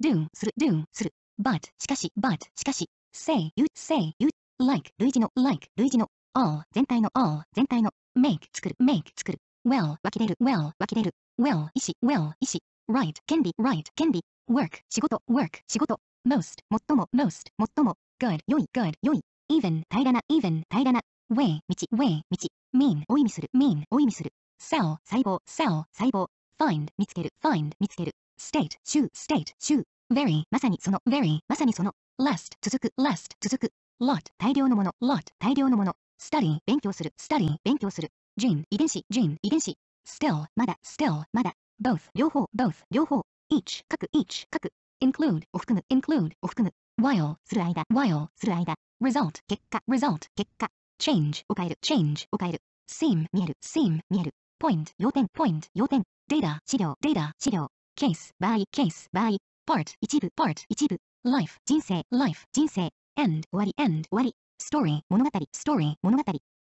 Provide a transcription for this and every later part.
do する do する but しかし but しかし say you say you like 類似の like 類似の all 全体の all 全体の make 作る make 作る well 湧き出る well 湧き出る well 意思 well 意思 right 権利 right 権利 work 仕事 work 仕事 most 最も most 最も good 良い good 良い even 平らな even 平らな way 道 way 道 mean を意味する mean を意味する cell 細胞 cell 細胞 find 見つける find 見つける state, 州 state, 州 very, まさにその very, まさにその last, 続く last, 続く lot, 大量のもの lot, 大量のもの study, 勉強する study, 勉強する gene, 遺伝子 gene, 遺伝子 still, まだ still, まだ both, 両方 both, 両方 each, 各 each, 各 include, を含む include, を含む while, する間 while, する間 result, 結果 result, 結果 change, を変える change, を変える seem, 見える seem, 見える point, 要点 point, 要点 data, 資料 data, 資料ケースバイ、ケースバイ、part 一部 part 一部 life 人生 life 人生 end 終わり end 終わり story 物語 story 物語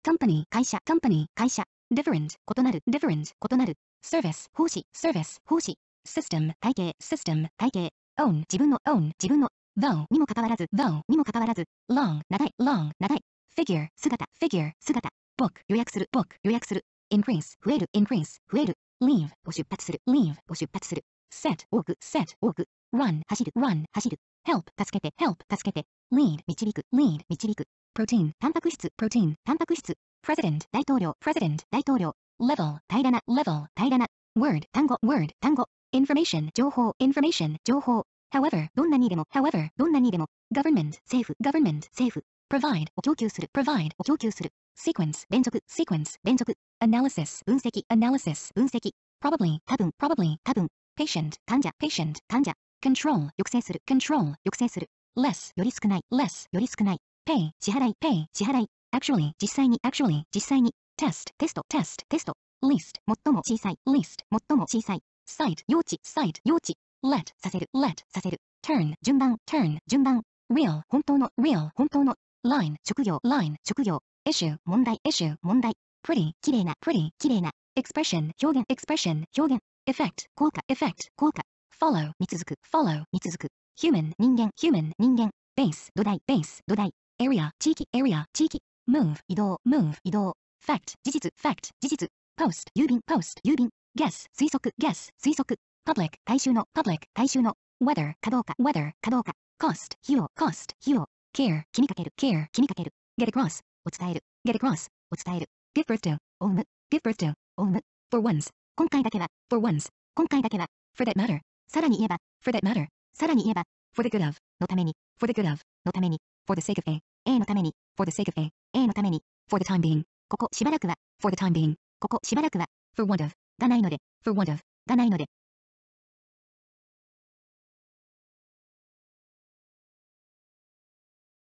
company 会社 company 会社 different 異なる different 異なる service 奉仕 service 奉仕 system 体系 system 体系 own 自分の own 自分の though にもかかわらず though にもかかわらず long 長い long 長い figure 姿 figure 姿 book 予約する book 予約する increase 増える increase 増える leave を出発する leave を出発する set, walk, set, walk, run, 走る、run, 走る、help, 助けて、help, 助けて、lead, 導く、lead, 導く、protein, タンパク質、protein, タンパク質、president, 大統領、president, 大統領、level, 平らな、level, 平らな、word, 単語、word, 単語、information, 情報、information, 情報、however, どんなにでも、however, どんなにでも、government, 政府、government, 政府、provide を供給する、provide を供給する、sequence 連続、sequence 連続、analysis 分析、analysis 分析、probably 多分、probably 多分、patient 患者 patient 患者 control 抑制する control 抑制する less より少ない less より少ない pay 支払い pay 支払い actually 実際に actually 実際に test テスト test テスト least 最も小さい least 最も小さい s i t e 用地 s i t e 用地 let させる let させる turn 順番 turn 順番 real 本当の real 本当の line 職業 line 職業 issue 問題 issue 問題 pretty 綺麗な pretty 綺麗な expression 表現 expression 表現 effect 効果 effect 効果 follow に続く follow に続く human 人間 human 人間 base 土台 base 土台 area 地域 area 地域 move 移動 move 移動 fact 事実 fact 事実 post 郵便 post 郵便 guess 推測 guess 推測 public 大衆の public 大衆の weather かどうか weather かどうか cost 費用 cost 費用 care 気にかける care 気にかける get across を伝える get across を伝える give birth to を生む give birth to を生む for once 今回だけは、for once。今回だけは、for that matter。さらに言えば、for that matter。さらに言えば、for the good of のために、for the good of のために、for the sake of a、a のために、for the sake of a、a のために、for the time being。ここしばらくは、for the time being。ここしばらくは、for want of がないので、for want of がないので。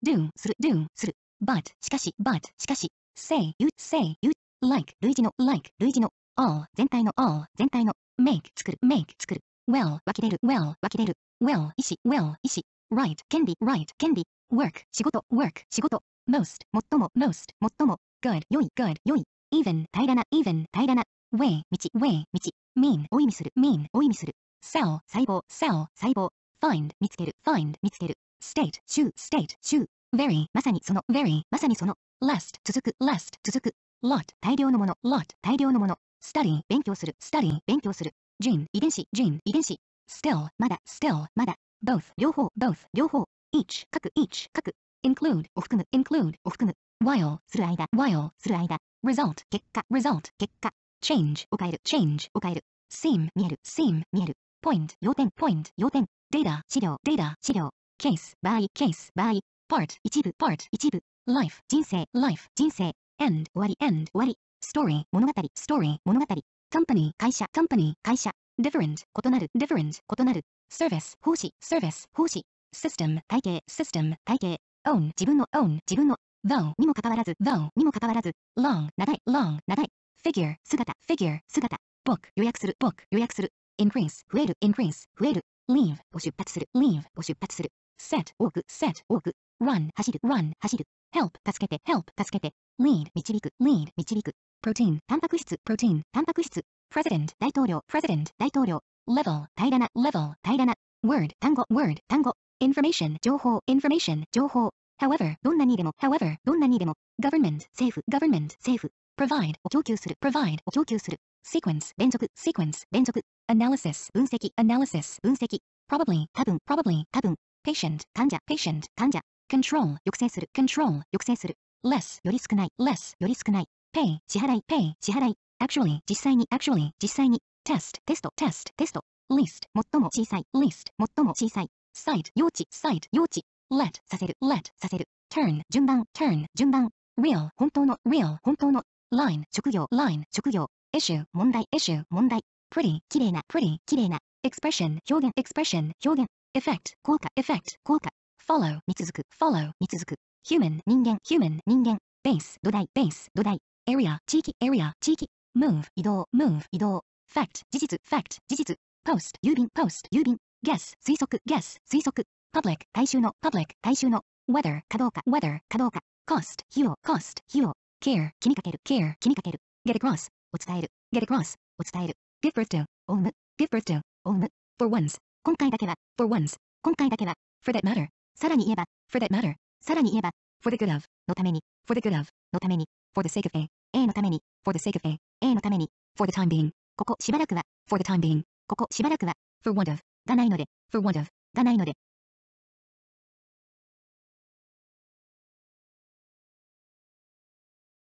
do する do する but しかし but しかし say you say you like 類似の like 類似の all 全体の all 全体の make 作る make 作る well 湧き出る well 湧き出る well 意思 well 意思 right 権利 right 権利 work 仕事 work 仕事 most 最も most 最も good 良い good 良い even 平らな even 平らな way 道 way 道 mean を意味する mean を意味する cell 細胞 cell 細胞 find 見つける find 見つける state 州 state 州 very まさにその very まさにその last 続く last 続く lot 大量のもの lot 大量のものスタリン、勉強する。スタリン、勉強する。ジーン、遺伝子、ジーン、遺伝子。still, まだ、still, まだ。both, 両方、both, 両方。each, 各、each, 各。include, を含む、include, を含む。while, する間、while, する間。result, 結果、result, 結果。change, を変える、change, を変える。seem, 見える、seem, 見える。point, 要点、point, 要点。data, 資料、data, 資料。case, 場合、case, 場合。part, 一部、part, 一部。life, 人生、life, 人生。end, 終わり、end, 終わり。ストーリー、物語、ストーリー、物語。company、会社、company、会社。different、異なる、different、異なる。service、奉仕、service、奉仕。system、体系、system、体系。own、自分の、own、自分の。though にもかかわらず、though にもかかわらず。long、長い、long、長い。figure、姿、figure、姿。book、予約する、book、予約する。increase、増える、increase、増える。leave を出発する、leave を出発する。set、walk、set、walk。run、走る、run、走る。help、助けて、help、助けて。lead、導く、lead、導く。プロテイン、タンパク質、プロテイン、タンパク質、president、大統領、president、大統領、level、平らな、level、平らな、word、単語、word、単語、information、情報、information、情報、however、どんなにでも、however、どんなにでも、government、政府、government、政府、provide を供給する、provide を供給する、sequence 連続 sequence 連続 analysis 分析 analysis 分析 probably 多分 probably 多分 patient 患者 patient 患者 control 抑制する control 抑制する less より少ない less より少ない pay 支払い pay 支払い actually 実際に actually 実際に test テストテストテスト list 最も小さい list 最も小さい side 用地 side 用地 let させる let させる turn 順番 turn 順番 real 本当の real 本当の line 職業 line 職業 issue 問題 issue 問題 pretty 綺麗な pretty 綺麗な expression 表現 expression 表現 effect 効果 effect 効果 follow に続く follow に続く human 人間 human 人間 base 土台 base 土台 area 地域 area 地域 move 移動 move 移動 fact 事実 fact 事実 post 郵便 post 郵便 guess 推測 guess 推測 public 大衆の public 大衆の w e a t h e r かどうか w e a t h e r かどうか cost 費用 cost 費用 care 気にかける care 気にかける get across を伝える get across を伝える give birth to を生む give birth to を生む for once 今回だけは for once 今回だけは for that matter さらに言えば for that matter さらに言えば for the good of のために for the good of のために for the sake of A, A のために、for the sake of A, A のために、for the time being, ここしばらくは、for the time being, ここしばらくは、for want of, がないので、for want of, がないので。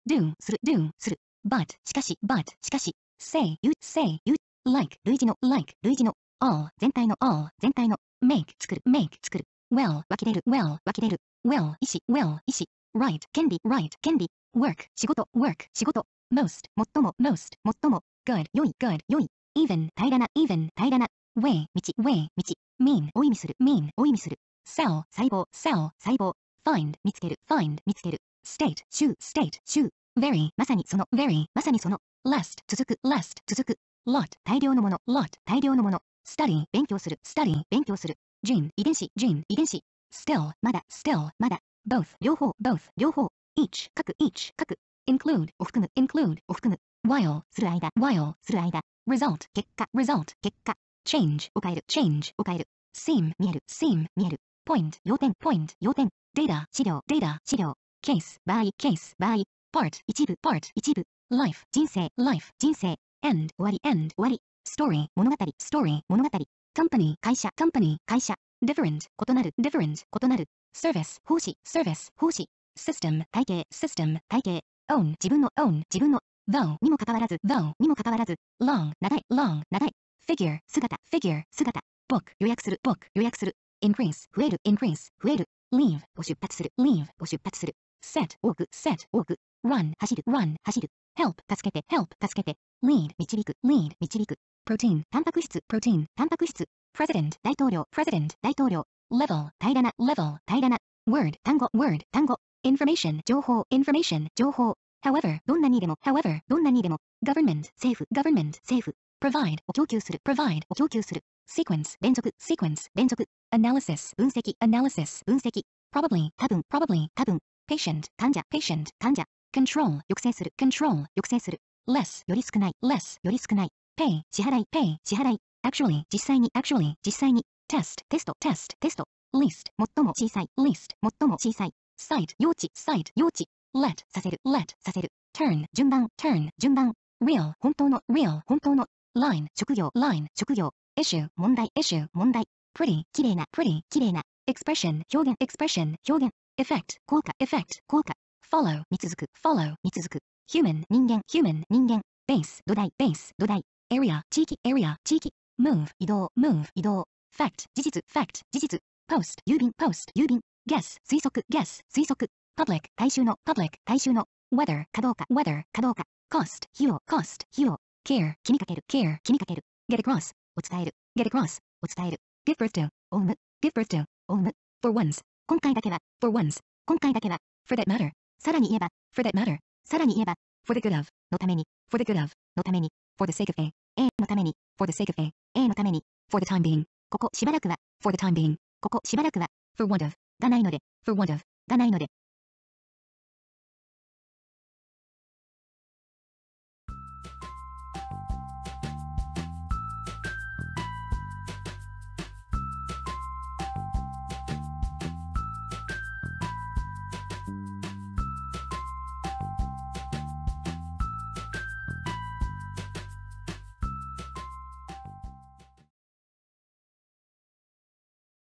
do, する、do, する。but, しかし、but, しかし、say, you, say, you, like, 類似の、like, 類似の、all, 全体の all, 全体の、make, 作る、make, 作る。well, 湧き出る、well, 湧き出る。well, 意思、well, 意思。right, 権利、right, 権利。work 仕事 work 仕事 most 最も most 最も good 良い good 良い even 平らな even 平らな way 道 way 道 mean を意味する mean を意味する cell 細胞 cell 細胞 find 見つける find 見つける state 州 state 州 very まさにその very まさにその last 続く last 続く lot 大量のもの lot 大量のもの study 勉強する study 勉強する gene 遺伝子 gene 遺伝子 still まだ still まだ both 両方 both 両方 each 各 each 各 include を含む include を含む while する間 while する間 result 結果 result 結果 change を変える change を変える seem 見える seem 見える point 要点 point 要点 data 資料 data 資料 case 場合 case 場合 part 一部 part 一部 life 人生 life 人生 end 終わり end 終わり story 物語 story 物語 company 会社 company 会社 different 異なる different 異なる service 奉仕 service 奉仕 system 体系 system 体系 own 自分の own 自分の though にもかかわらず though にもかかわらず long 長い long 長い figure 姿 figure 姿 book 予約する book 予約する increase 増える increase 増える leave を出発する leave を出発する set 多く set 多く run 走る run 走る help 助けて help 助けて lead 導く lead 導く protein タンパク質 protein タンパク質 president 大統領 president 大統領 level 平らな level 平らな word 単語 word 単語 information 情報 information 情報 however どんなにでも however どんなにでも government 政府 government 政府 provide を供給する provide を供給する sequence 連続 sequence 連続 analysis 分析 analysis 分析 probably 多分 probably 多分 patient 患者 patient 患者 control 抑制する control 抑制する less より少ない less より少ない pay 支払い pay 支払い actually 実際に actually 実際に test テスト test テスト least 最も小さい least 最も小さい side 用地 side 用地 let させる let させる turn 順番 turn 順番 real 本当の real 本当の line 職業 line 職業 issue 問題 issue 問題 pretty 綺麗な pretty 綺麗な expression 表現 expression 表現 effect 効果 effect 効果 follow に続く follow に続く human 人間 human 人間 base 土台 base 土台 area 地域 area 地域 move 移動 move 移動 fact 事実 fact 事実 post 郵便 post 郵便 guess 推測 guess 推測 public 大衆の public 大衆の w e a t h e r かどうか w e a t h e r かどうか cost 費用 cost 費用 care 気にかける care 気にかける get across を伝える get across を伝える give birth to を生む give birth to を生む for once 今回だけは for once 今回だけは for that matter さらに言えば for that matter さらに言えば for the good of のために for the good of のために for the sake of a a のために for the sake of a a のために for the time being ここしばらくは for the time being ここしばらくは for want of がないので、for want of がないので。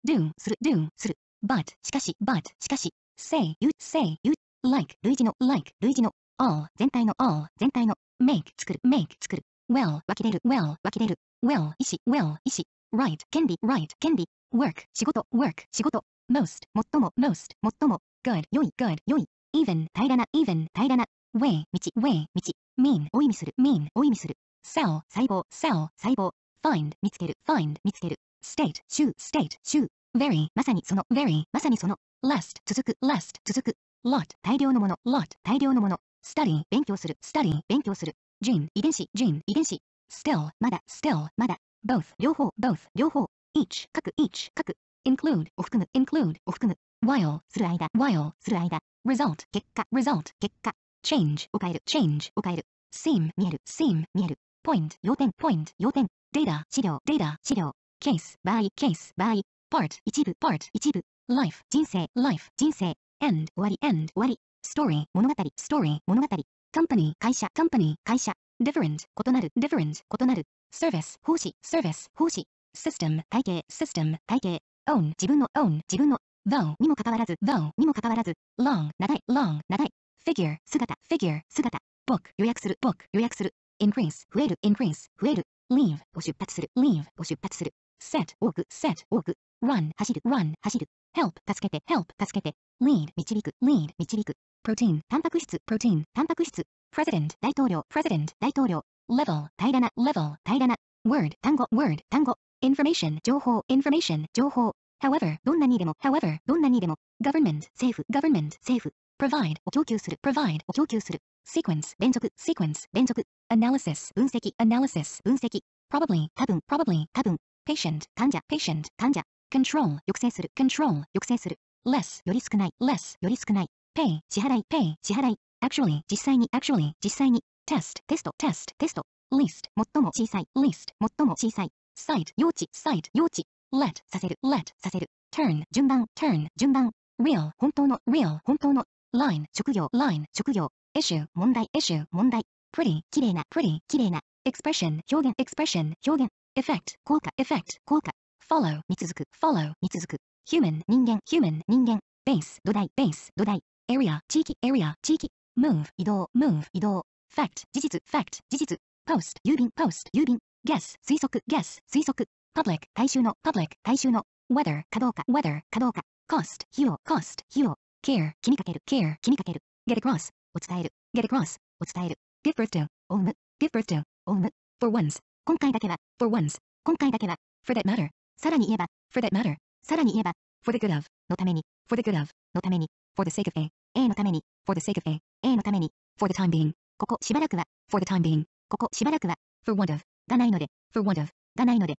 ドゥーンする、ドゥーンする。but しかし but しかし say you say you like 類似の like 類似の all 全体の all 全体の make 作る make 作る well 湧き出る well 湧き出る well 意思 well 意思 right 権利 right 権利 work 仕事 work 仕事 most 最も most 最も good 良い good 良い even 平らな even 平らな way 道 way 道 mean を意味する mean を意味する cell 細胞 cell 細胞 find 見つける find 見つける state 州 state 州 very まさにその very まさにその last 続く last 続く lot 大量のもの lot 大量のもの study 勉強する study 勉強する gene 遺伝子 gene 遺伝子 still まだ still まだ both 両方 both 両方 each 各 each 各 include を含む include を含む while する間 while する間 result 結果 result 結果 change を変える change を変える seem 見える seem 見える point 要点 point 要点 data 資料 data 資料 case 場合 case 場合 part 一部 part 一部 life 人生 life 人生 end 終わり end 終わり story 物語 story 物語 company 会社 company 会社 different 異なる different 異なる service 奉仕 service 奉仕 system 体系 system 体系 own 自分の own 自分の though にもかかわらず though にもかかわらず long 長い long 長い figure 姿 figure 姿 book 予約する book 予約する increase 増える increase 増える leave を出発する leave を出発する set 多く set 多く run 走る run 走る help 助けて help 助けて lead 導く lead 導く protein タンパク質 protein タンパク質 president 大統領 president 大統領 level 平らな level 平らな word 単語 word 単語 information 情報 information 情報 however どんなにでも however どんなにでも government 政府 government 政府 provide を供給する provide を供給する sequence 連続 sequence 連続 analysis 分析 analysis 分析 probably 多分 probably 多分 patient 患者 patient 患者 control 抑制する control 抑制する less より少ない less より少ない pay 支払い pay 支払い actually 実際に actually 実際に test テスト test テスト least 最も小さい least 最も小さい side 用地 side 用地 let させる let させる turn 順番 turn 順番 real 本当の real 本当の line 職業 line 職業 issue 問題 issue 問題 pretty 綺麗な pretty 綺麗な expression 表現 expression 表現 effect 効果 effect 効果 follow に続く follow に続く human 人間 human 人間 base 土台 base 土台 area 地域 area 地域 move 移動 move 移動 fact 事実 fact 事実 post 郵便 post 郵便 guess 推測 guess 推測 public 大衆の public 大衆の w e a t h e r かどうか w e a t h e r かどうか cost 費用 cost 費用 care 気にかける care 気にかける get across を伝える get across を伝える give birth to を生む give birth to を生む for once 今回だけは for once 今回だけは for that matter さらに言えば、for that matter、さらに言えば、for the good of のために、for the good of のために、for the sake of a、a のために、for the sake of a、a のために、for the time being、ここしばらくは、for the time being、ここしばらくは、for want of がないので、for want of がないので、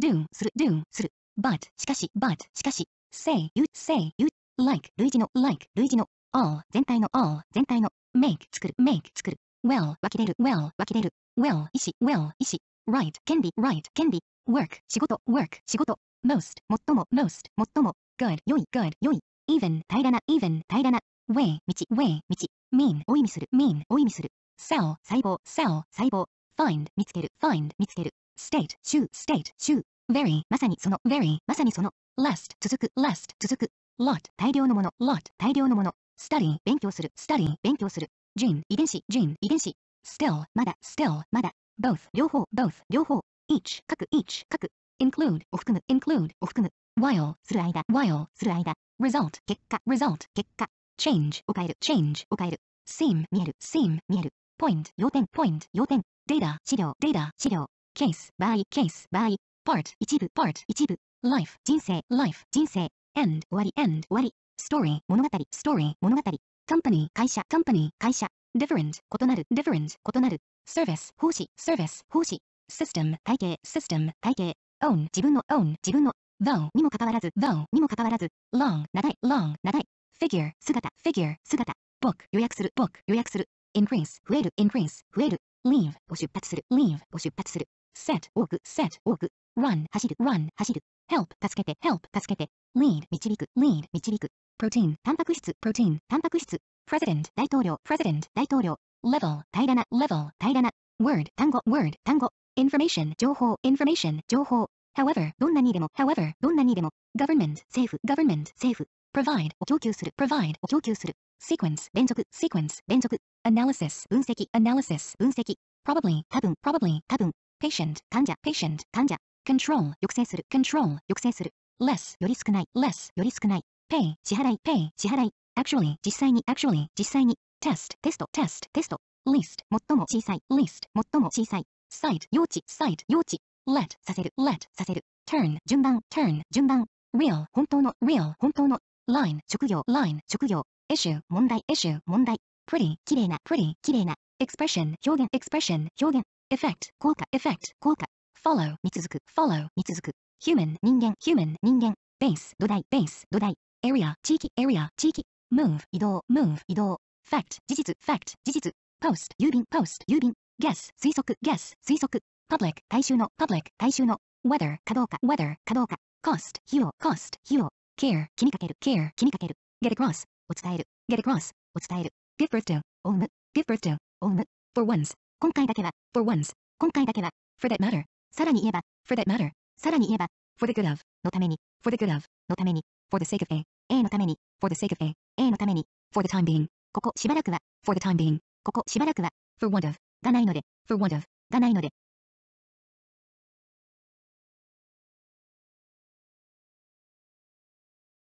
do する do する but しかし but しかし say you say you like 類似の like 類似の all 全体の all 全体の make 作る make 作る well 湧き出る well 湧き出る well 意志 well 意志 right 権利 right 権利 work 仕事 work 仕事 most 最も most 最も good 良い good 良い even 平らな even 平らな way 道 way 道 mean を意味する mean を意味する cell 細胞 cell 細胞 find 見つける find 見つける state 州 state 州 very まさにその very まさにその last 続く last 続く lot 大量のもの lot 大量のもの study 勉強する study 勉強する gene 遺伝子 gene 遺伝子 still まだ still まだ both 両方 both 両方 each 各 each 各 include を含む include を含む while する間 while する間 result 結果 result 結果 change を変える change を変える seem 見える seem 見える point 要点 point 要点 data 資料 data 資料 case 場合 case 場合 part 一部 part 一部 life 人生 life 人生 end 終わり end 終わり story 物語 story 物語 company 会社 company 会社 different 異なる different 異なる service 奉仕 service 奉仕 system 体系 system 体系 own 自分の own 自分の though にもかかわらず though にもかかわらず long 長い long 長い figure 姿 figure 姿 book 予約する book 予約する increase 増える increase 増える leave を出発する leave を出発する set 多く set 多く run 走る run 走る help 助けて help 助けて lead 導く lead 導くプロテイン、タンパク質、プロテイン、タンパク質、president、大統領、president、大統領、level、平らな、level、平らな、word、単語、word、単語、information、情報、information、情報、however、どんなにでも、however、どんなにでも、government、政府、government、政府、provide を供給する、provide を供給する、sequence 連続 sequence 連続 analysis 分析 analysis 分析 probably 多分 probably 多分 patient 患者 patient 患者 control 抑制する control 抑制する less より少ない less より少ない pay 支払い pay 支払い actually 実際に actually 実際に test テストテス t テスト list 最も小さい list 最も小さい side 用地 side 用地 let させる let させる turn 順番 turn 順番 real 本当の real 本当の line 職業 line 職業 issue 問題 issue 問題 pretty 綺麗な pretty 綺麗な expression 表現 expression 表現 effect 効果 effect 効果 follow に続く follow に続く human 人間 human 人間 base 土台 base 土台 area 地域 area 地域 move 移動 move 移動 fact 事実 fact 事実 post 郵便 post 郵便 guess 推測 guess 推測 public 大衆の public 大衆の w e a t h e r かどうか w e a t h e r かどうか cost 費用 cost 費用 care 気にかける care 気にかける get across を伝える get across を伝える give birth to を生む give birth to を生む for once 今回だけは for once 今回だけは for that matter さらに言えば for that matter さらに言えば for the good of のために for the good of のために for the sake of A, A のために、for the sake of A, A のために、for the time being, ここしばらくは、for the time being, ここしばらくは、for want of, がないので、for want of, がないので。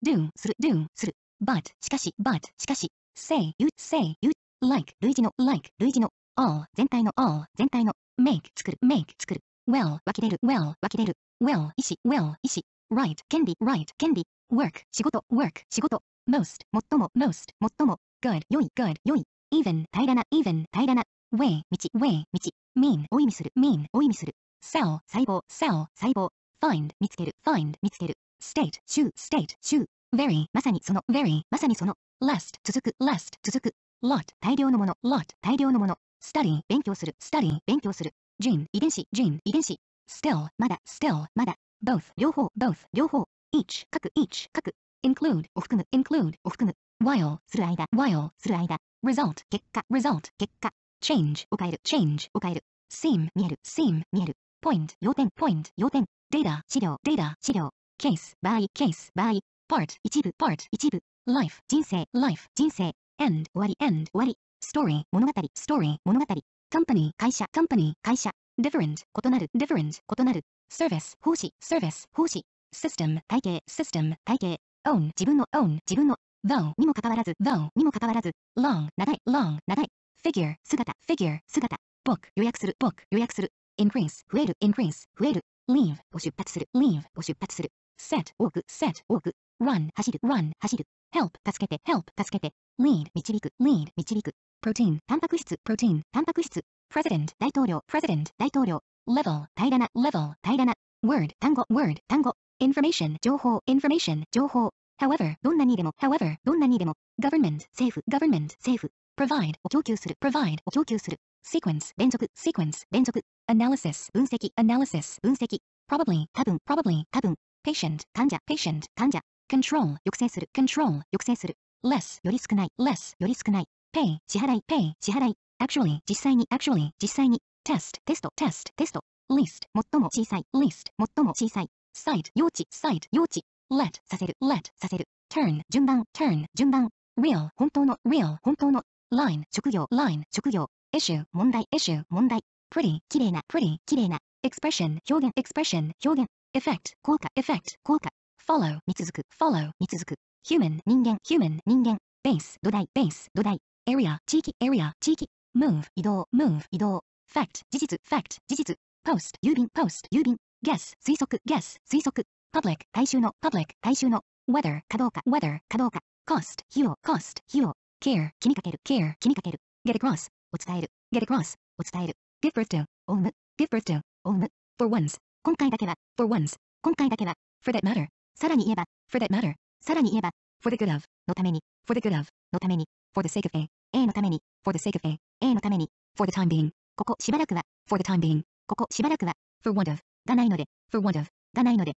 do, する、do, する。but, しかし、but, しかし、say, you, say, you, like, 類似の、like, 類似の、all, 全体の all, 全体の、make, 作る、make, 作る。well, 湧き出る、well, 湧き出る。well, 意志、well, 意志。right 権利 right 権利 work 仕事 work 仕事 most 最も most 最も good 良い good 良い even 平らな even 平らな way 道 way 道 mean を意味する mean を意味する cell 細胞 cell 細胞 find 見つける find 見つける state 州 state 州 very まさにその very まさにその last 続く last 続く lot 大量のもの lot 大量のもの study 勉強する study 勉強する gene 遺伝子 gene 遺伝子 still まだ still まだ both 両方 both 両方 each 各 each 各 include を含む include を含む while する間 while する間 result 結果 result 結果 change を変える change を変える seem 見える seem 見える point 要点 point 要点 data 資料 data 資料 case 場合 case 場合 part 一部 part 一部 life 人生 life 人生 end 終わり end 終わり story 物語 story 物語 company 会社 company 会社 different 異なる different 異なる service 奉仕 service 奉仕 system 体系 system 体系 own 自分の own 自分の though にもかかわらず though にもかかわらず long 長い long 長い figure 姿 figure 姿 book 予約する book 予約する increase 増える increase 増える leave を出発する leave を出発する set ウォーク set ウォーク run 走る run 走る help 助けて help 助けて lead 導く lead 導くプロテイン、タンパク質、プロテイン、タンパク質、president、大統領、president、大統領、level、平らな、level、平らな、word、単語、word、単語、information、情報、information、情報、however、どんなにでも、however、どんなにでも、government、政府、government、政府、provide を供給する、provide を供給する、sequence、連続、sequence、連続、analysis、分析、analysis、分析、probably、多分、probably、多分、patient、患者、patient、患者、control、抑制する、control、抑制する、less より少ない、less より少ない。pay 支払い pay 支払い actually 実際に actually 実際に test テストテス t テスト list 最も小さい list 最も小さい side 用地 side 用地 let させる let させる turn 順番 turn 順番 real 本当の real 本当の line 職業 line 職業 issue 問題 issue 問題 pretty 綺麗な pretty 綺麗な expression 表現 expression 表現 effect 効果 effect 効果 follow に続く follow に続く human 人間 human 人間 base 土台 base 土台 area 地域 area 地域 move 移動 move 移動 fact 事実 fact 事実 post 郵便 post 郵便 guess 推測 guess 推測 public 大衆の public 大衆の w e a t h e r かどうか w e a t h e r かどうか cost 費用 cost 費用 care 気にかける care 気にかける get across を伝える get across を伝える give birth to オウム give birth to オウム for once 今回だけは for once 今回だけは for that matter さらに言えば for that matter さらに言えば for the good of のために for the good of のために for the sake of A, A のために、for the sake of A, A のために、for the time being, ここしばらくは、for the time being, ここしばらくは、for want of, がないので、for want of, がないので、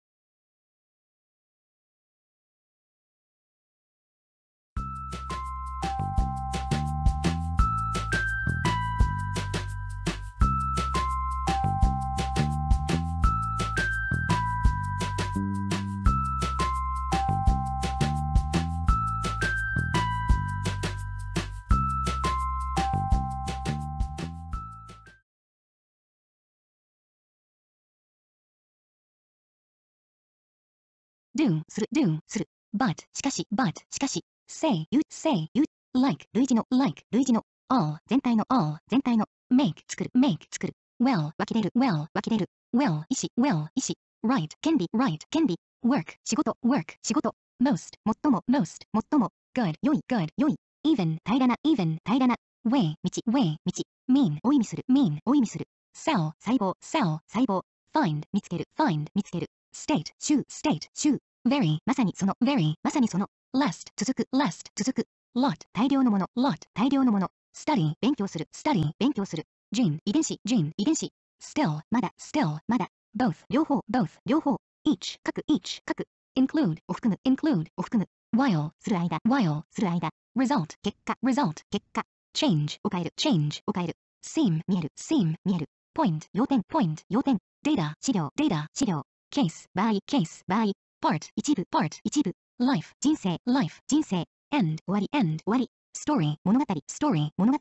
do する do する but しかし but しかし say you say you like 類似の like 類似の all 全体の all 全体の make 作る make 作る well 分け出る well 分け出る well 意思 well 意思 right 権利 right 権利 work 仕事 work 仕事 most 最も most 最も good 良い good 良い even 平らな even 平らな way 道 way 道 mean を意味する mean を意味する cell 細胞 cell 細胞 find 見つける find 見つける state 州 state 州 very まさにその very まさにその last 続く last 続く lot 大量のもの lot 大量のもの study 勉強する study 勉強する gene 遺伝子 gene 遺伝子 still まだ still まだ both 両方 both 両方 each 各 each 各 include を含む include を含む while する間 while する間 result 結果 result 結果 change を変える change を変える seem 見える seem 見える point 要点 point 要点 data 資料 data 資料 case 場合 case 場合 part 一部 part 一部 life 人生 life 人生 end 終わり end 終わり story 物語 story 物語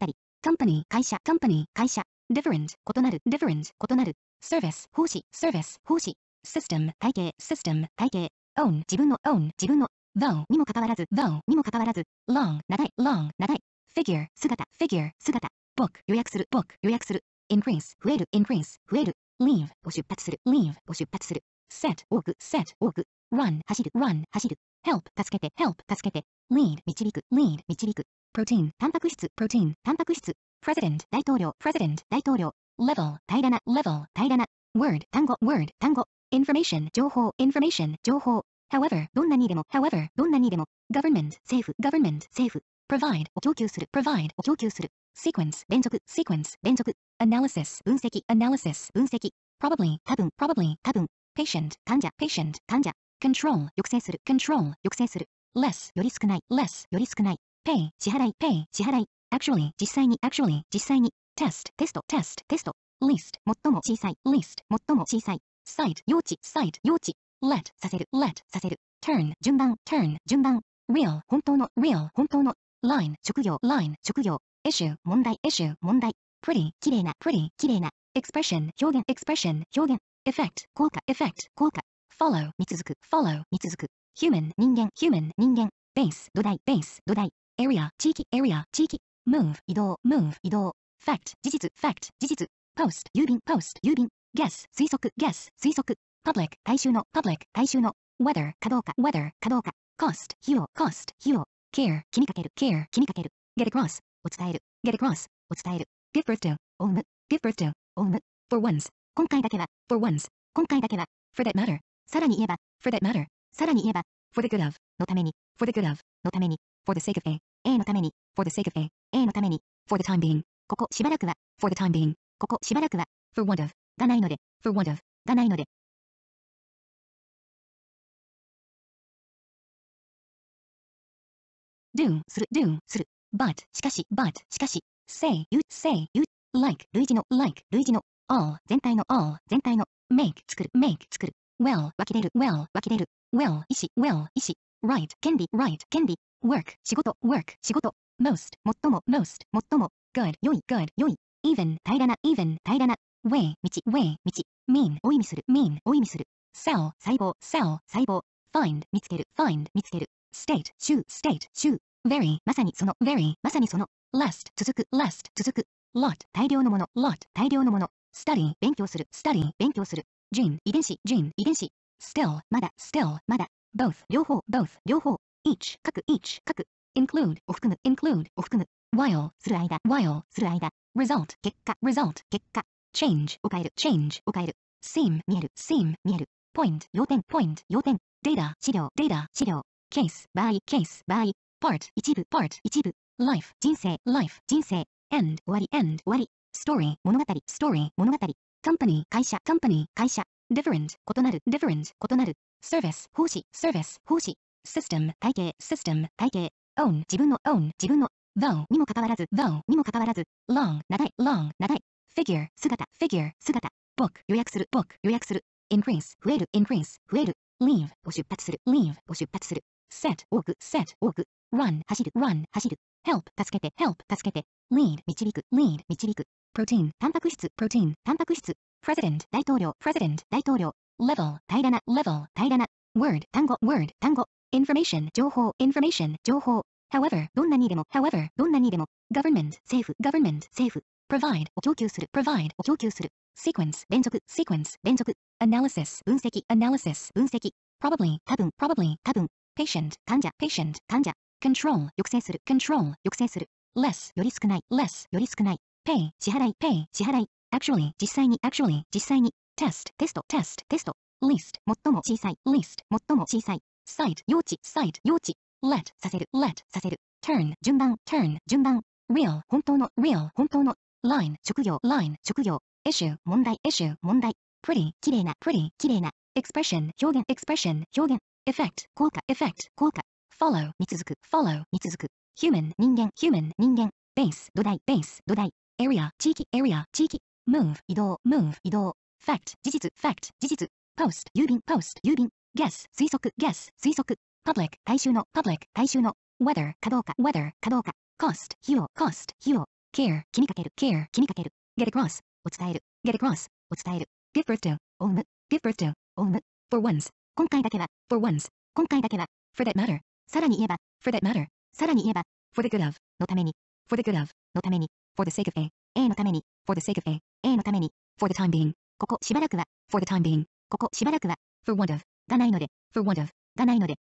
company 会社 company 会社 different 異なる different 異なる service 奉仕 service 奉仕 system 体系 system 体系 own 自分の own 自分の though にもかかわらず though にもかかわらず long 長い long 長い figure 姿 figure 姿 book 予約する book 予約する increase 増える increase 増える leave を出発する leave を出発する set, walk, set, walk, run, 走る、run, 走る、help, 助けて、help, 助けて、lead, 導く、lead, 導く、protein, タンパク質、protein, タンパク質、president, 大統領、president, 大統領、level, 平らな、level, 平らな、word, 単語、word, 単語、information, 情報、information, 情報、however, どんなにでも、however, どんなにでも、government, 政府、government, 政府、provide を供給する provide を供給する sequence 連続 sequence 連続 analysis 分析 analysis 分析 probably 多分 probably 多分 patient 患者 patient 患者 control 抑制する control 抑制する less より少ない less より少ない pay 支払い pay 支払い actually 実際に actually 実際に test テスト test テスト least 最も小さい least 最も小さい site 用地 site 用地 let させる let させる turn 順番 turn 順番 real 本当の real 本当の line 職業 line 職業 issue 問題 issue 問題 pretty 綺麗な pretty 綺麗な expression 表現 expression 表現 effect 効果 effect 効果 follow に続く follow に続く human 人間 human 人間 base 土台 base 土台 area 地域 area 地域 move 移動 move 移動 fact 事実 fact 事実 post 郵便 post 郵便 guess 推測 guess 推測 public 大衆の public 大衆の w e a t h e r かどうか w e a t h e r かどうか cost 費用 cost 費用 care 気にかける care 気にかける get across を伝える get across を伝える give birth to を生む give birth to を生む for once 今回だけは、for once、今回だけは、for that matter、さらに言えば、for that matter、さらに言えば、for the good of のために、for the good of のために、for the sake of a、a のために、for the sake of a、a のために、for the time being、ここしばらくは、for the time being、ここしばらくは、for want of がないので、for want of がないので、do する do する but しかし but しかし say you say you like 類似の like 類似の all 全体の all 全体の make 作る make 作る well 湧き出る well 湧き出る well 意志 well 意志 right 権利 right 権利 work 仕事 work 仕事 most 最も most 最も good 良い good 良い even 平らな even 平らな way 道 way 道 mean を意味する mean を意味する cell 細胞 cell 細胞 find 見つける find 見つける state 州 state 州 very まさにその very まさにその last 続く last 続く lot 大量のもの lot 大量のもの study 勉強する。study 勉強する。ジン、遺伝子、ジン、遺伝子。still, まだ、still, まだ。both, 両方、both, 両方。each, 各、each, 各。include, を含む、include, を含む。while, する間、while, する間。result, 結果、result, 結果。change, を変える、change, を変える。seem, 見える、seem, 見える。point, 要点、point, 要点。data, 資料、data, 資料。case, 場合、case, 場合。part, 一部、part, 一部。life, 人生、life, 人生。end, 終わり、end, 終わり。story 物語 story 物語 company 会社 company 会社 different 異なる different 異なる service 奉仕 service 奉仕 system 体系 system 体系 own 自分の own 自分の though にもかかわらず though にもかかわらず long 長い long 長い figure 姿 figure 姿 book 予約する book 予約する increase 増える increase 増える leave を出発する leave を出発する set 多く set 多く run 走る run 走る help 助けて help 助けて lead 導く lead 導く protein タンパク質 protein タンパク質 president 大統領 president 大統領 level 平らな level 平らな word 単語 word 単語 information 情報 information 情報 however どんなにでも however どんなにでも government 政府 government 政府 provide を供給する provide を供給する sequence 連続 sequence 連続 analysis 分析 analysis 分析 probably 多分 probably 多分 patient 患者 patient 患者 control 抑制する control 抑制する less より少ない less より少ない pay 支払い pay 支払い actually 実際に actually 実際に test テスト test テスト least 最も小さい least 最も小さい site 用地 site 用地 let させる let させる turn 順番 turn 順番 real 本当の real 本当の line 職業 line 職業 issue 問題 issue 問題 pretty 綺麗な pretty 綺麗な expression 表現 expression 表現 effect 効果 effect 効果 follow に続く follow に続く human 人間 human 人間 base 土台 base 土台 area 地域 area 地域 move 移動 move 移動 fact 事実 fact 事実 post 郵便 post 郵便 guess 推測 guess 推測 public 大衆の public 大衆の w e a t h e r かどうか w e a t h e r かどうか cost 費用 cost 費用 care 気にかける care 気にかける get across を伝える get across を伝える give birth to own give birth to own for once 今回だけは for once 今回だけは for that matter さらに言えば、for that matter、さらに言えば、for the good of のために、for the good of のために、for the sake of a、a のために、for the sake of a、a のために、for the time being、ここしばらくは、for the time being、ここしばらくは、for want of がないので、for want of がないので、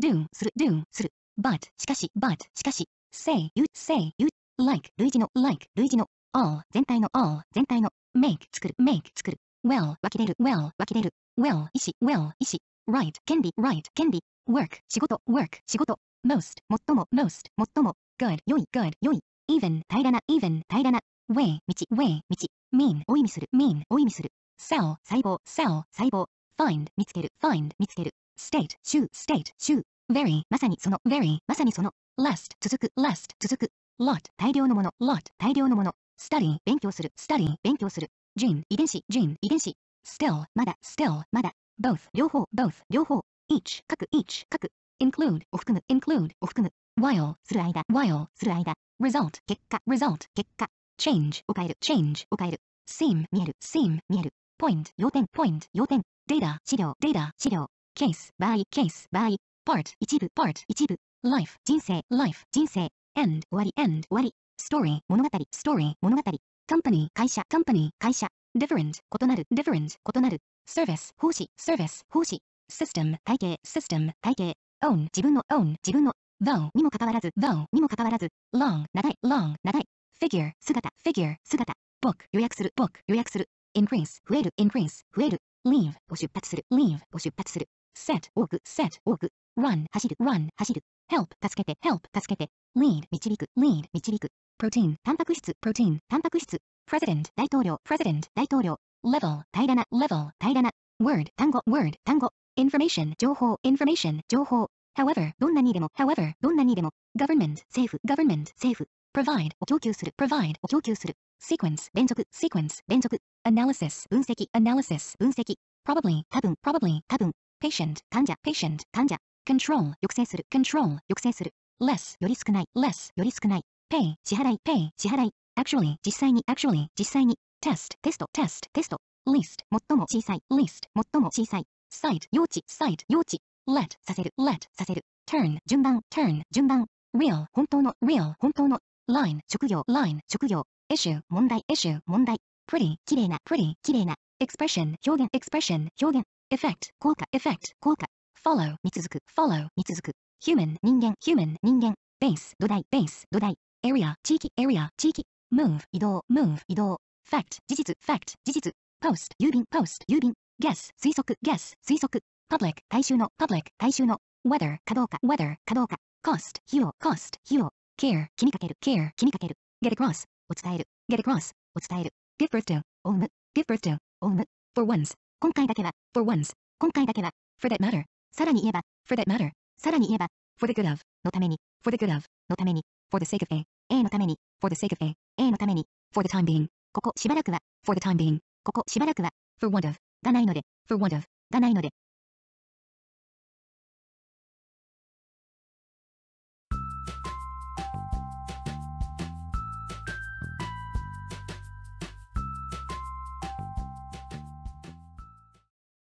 do する do する but しかし but しかし say you say you like 類似の like 類似の all 全体の all 全体の make 作る make 作る well 湧き出る well 湧き出る well 意志 well 意志 right 権利 right 権利 work 仕事 work 仕事 most 最も most 最も good 良い good 良い even 平らな even 平らな way 道 way 道 mean を意味する mean を意味する cell 細胞 cell 細胞 find 見つける find 見つける state 州 state 州 very まさにその very まさにその last 続く last 続く lot 大量のもの lot 大量のもの study 勉強する study 勉強する gene 遺伝子 gene 遺伝子 still まだ still まだ both 両方 both 両方 each 各 each 各 include を含む include を含む while する間 while する間 result 結果 result 結果 change を変える change を変える seem 見える seem 見える point 要点 point 要点 data 資料 data 資料 case 場合 case 場合 part 一部 part 一部 life 人生 life 人生 end 終わり end 終わり story 物語 story 物語 company 会社 company 会社 different 異なる different 異なる service 奉仕 service 奉仕 system 体系 system 体系 own 自分の own 自分の though にもかかわらず though にもかかわらず long 長い long 長い figure 姿 figure 姿 book 予約する book 予約する increase 増える increase 増える leave を出発する leave を出発する set 多く set 多く run 走る run 走る help 助けて help 助けて lead 導く lead 導く protein タンパク質 protein タンパク質 president 大統領 president 大統領 level 平らな level 平らな word 単語 word 単語 information 情報 information 情報 however どんなにでも however どんなにでも government 政府 government 政府 provide を供給する provide を供給する sequence 連続 sequence 連続 analysis 分析 analysis 分析 probably 多分 probably 多分 patient 患者 patient 患者 control 抑制する control 抑制する less より少ない less より少ない pay 支払い pay 支払い actually 実際に actually 実際に test テスト test テスト least 最も小さい least 最も小さい side 用地 side 用地 let させる let させる turn 順番 turn 順番 real 本当の real 本当の line 職業 line 職業 issue 問題 issue 問題 pretty 綺麗な pretty 綺麗な expression 表現 expression 表現 effect 効果 effect 効果 follow に続く follow に続く human 人間 human 人間 base 土台 base 土台 area 地域 area 地域 move 移動 move 移動 fact 事実 fact 事実 post 郵便 post 郵便 guess 推測 guess 推測 public 大衆の public 大衆の weather かどうか weather かどうか cost 費用 cost 費用 care 気にかける care 気にかける get across を伝える get across を伝える give birth to オウム give birth to オウム for once 今回だけは for once 今回だけは for that matter さらに言えば、for that matter、さらに言えば、for the good of のために、for the good of のために、for the sake of a、a のために、for the sake of a、a のために、for the time being、ここしばらくは、for the time being、ここしばらくは、for want of がないので、for want of がないので、